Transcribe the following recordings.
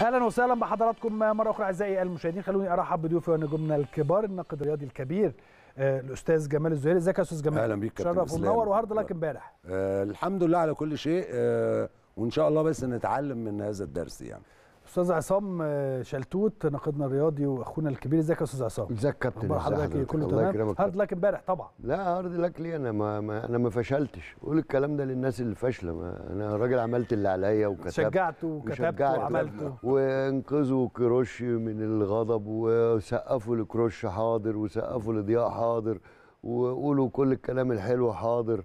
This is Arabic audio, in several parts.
اهلا وسهلا بحضراتكم مره اخرى اعزائي المشاهدين خلوني ارحب بضيوفي ونجومنا الكبار الناقد الرياضي الكبير آه، الاستاذ جمال الزهيري ازيك يا استاذ جمال اهلا بيك كابتن شرف ومنور وهارد لك امبارح آه، الحمد لله على كل شيء آه، وان شاء الله بس نتعلم من هذا الدرس يعني استاذ عصام آه، شلتوت ناقدنا الرياضي واخونا الكبير ازيك يا استاذ عصام ازيك يا كابتن حضرتك كله تمام هارد لك امبارح طبعا لا هارد لك ليه انا ما, ما انا ما فشلتش قول الكلام ده للناس اللي فاشله انا راجل عملت اللي عليا وكتبت شجعته وكتبت وعملته وانقذوا كروش من الغضب وسقفوا لكروش حاضر وسقفوا لضياء حاضر وقولوا كل الكلام الحلو حاضر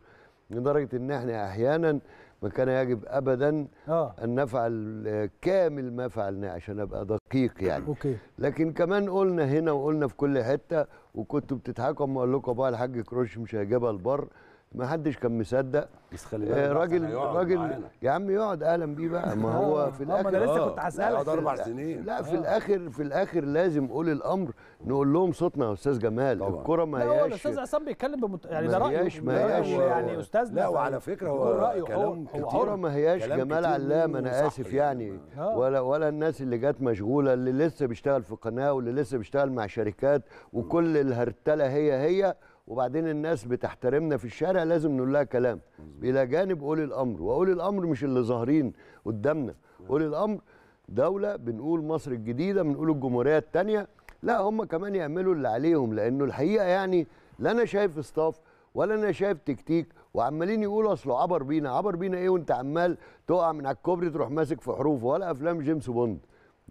لدرجه ان احنا احيانا ما كان يجب ابدا آه. ان نفعل كامل ما فعلناه عشان ابقى دقيق يعني أوكي. لكن كمان قلنا هنا وقلنا في كل حته وكنتوا بتضحكوا اما اقول لكم بقى الحاج كروش مش هيجيبها البر ما حدش كان مصدق بس خلي بالك آه، راجل راجل يا عم يقعد اهلا بيه بقى ما آه، هو في الاخر انا لسه كنت آه، هسالك اربع سنين لا في الاخر في الاخر لازم اولي الامر نقول لهم صوتنا يا استاذ جمال الكره ما هياش لا هو الاستاذ عصام بيتكلم بمت... يعني ده رايه ما هياش يعني استاذنا لا وعلى فكره هو رايه كلام الكوره ما هياش جمال علام انا اسف يعني, يعني. ولا ولا الناس اللي جت مشغوله اللي لسه بيشتغل في قناه واللي لسه بيشتغل مع شركات وكل الهرتله هي هي وبعدين الناس بتحترمنا في الشارع لازم نقول لها كلام الى جانب اولي الامر واولي الامر مش اللي ظاهرين قدامنا نعم. اولي الامر دوله بنقول مصر الجديده بنقول الجمهوريه الثانيه لا هم كمان يعملوا اللي عليهم لانه الحقيقه يعني لا انا شايف استاف ولا انا شايف تكتيك وعمالين يقولوا اصله عبر بينا عبر بينا ايه وانت عمال تقع من على الكوبري تروح ماسك في حروفه ولا افلام جيمس بوند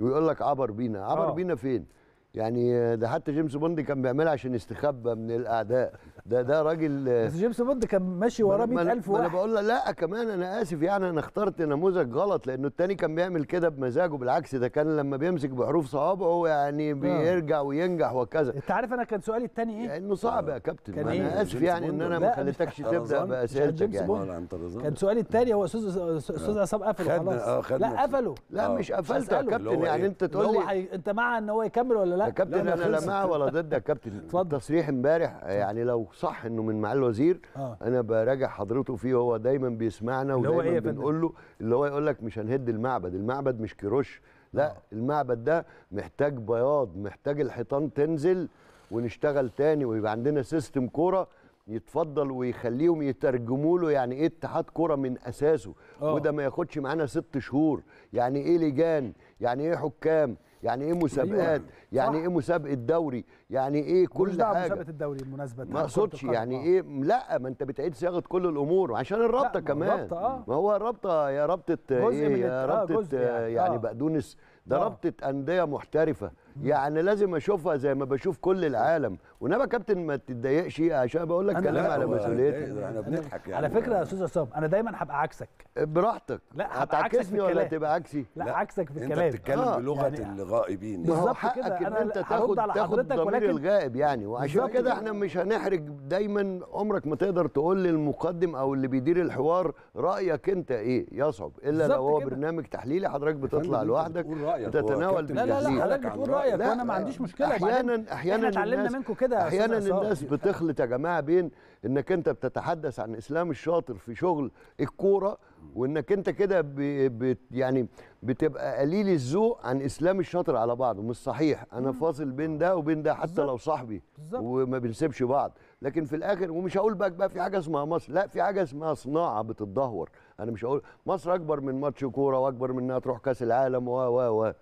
ويقول لك عبر بينا عبر أوه. بينا فين يعني ده حتى جيمس بوند كان بيعملها عشان يستخبى من الاعداء ده ده راجل بس جيمس بوند كان ماشي وراه 100000 واحد انا بقول لا كمان انا اسف يعني انا اخترت نموذج غلط لانه التاني كان بيعمل كده بمزاجه بالعكس ده كان لما بيمسك بحروف صوابعه يعني آه. بيرجع وينجح وكذا انت عارف انا كان سؤالي التاني ايه؟ لانه صعب يا كابتن انا إيه؟ اسف يعني ان انا ما خليتكش تبدا باسئلتك يعني أه، كان سؤالي التاني هو استاذ استاذ أه. عصام قفله خلاص لا قفله لا مش قفلته يا كابتن يعني إيه؟ انت تقول لي انت مع ان هو يكمل ولا لا يا كابتن انا لا مع ولا ضد يا كابتن اتفضل تصريح امبارح يعني لو صح انه من معالي الوزير آه. انا براجع حضرته فيه هو دايما بيسمعنا ودايما إيه بنقول له اللي هو يقول لك مش هنهد المعبد المعبد مش كروش لا آه. المعبد ده محتاج بياض محتاج الحيطان تنزل ونشتغل تاني ويبقى عندنا سيستم كوره يتفضل ويخليهم يترجموا له يعني ايه اتحاد كره من اساسه أوه. وده ما ياخدش معانا ست شهور يعني ايه لجان يعني ايه حكام يعني ايه مسابقات أيوة، يعني, إيه يعني ايه مسابقه دوري يعني ايه كل حاجه مش مسابقه الدوري بالمناسبه ما اقصدش يعني ايه لا ما انت بتعيد صياغه كل الامور عشان الرابطه كمان الرابطه آه. ما هو الرابطه يا رابطه ايه يا آه، رابطه يعني, يعني آه. بقدونس ده آه. رابطه انديه محترفه يعني لازم اشوفها زي ما بشوف كل العالم وانما كابتن ما تتضايقش عشان بقول لك كلام على مسؤوليتي احنا بنضحك يعني على فكره يا استاذ عصام انا دايما هبقى عكسك إيه، براحتك لا هتعكسني ولا تبقى عكسي لا, لا عكسك في الكلام انت بتتكلم آه بلغه يعني الغائبين بالظبط آه، كده ان انت تاخد تاخد ضمير الغائب يعني وعشان كده احنا مش هنحرج دايما عمرك ما تقدر تقول للمقدم او اللي بيدير الحوار رايك انت ايه يصعب الا لو هو برنامج تحليلي حضرتك بتطلع لوحدك وتتناول بالتحليل لا لا لا حضرتك بتقول رايك وانا ما عنديش مشكله احيانا احيانا اتعلمنا منكم كده احيانا الناس بتخلط يا جماعه بين انك انت بتتحدث عن اسلام الشاطر في شغل الكوره وانك انت كده بت يعني بتبقى قليل الذوق عن اسلام الشاطر على بعضه مش صحيح انا فاصل بين ده وبين ده حتى بالزبط. لو صاحبي بالزبط. وما بنسيبش بعض لكن في الاخر ومش هقول بقى, بقى في حاجه اسمها مصر لا في حاجه اسمها صناعه بتتدهور انا مش هقول مصر اكبر من ماتش كوره واكبر من انها تروح كاس العالم و و و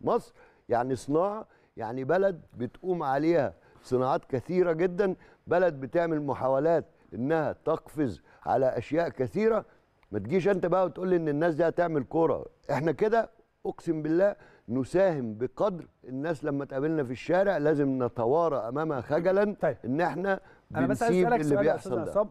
مصر يعني صناعه يعني بلد بتقوم عليها صناعات كثيره جدا بلد بتعمل محاولات انها تقفز على اشياء كثيره ما تجيش انت بقى وتقول لي ان الناس دي هتعمل كوره احنا كده اقسم بالله نساهم بقدر الناس لما تقابلنا في الشارع لازم نتوارى امامها خجلا طيب. ان احنا بنسيب أنا بس اللي بيحصل ده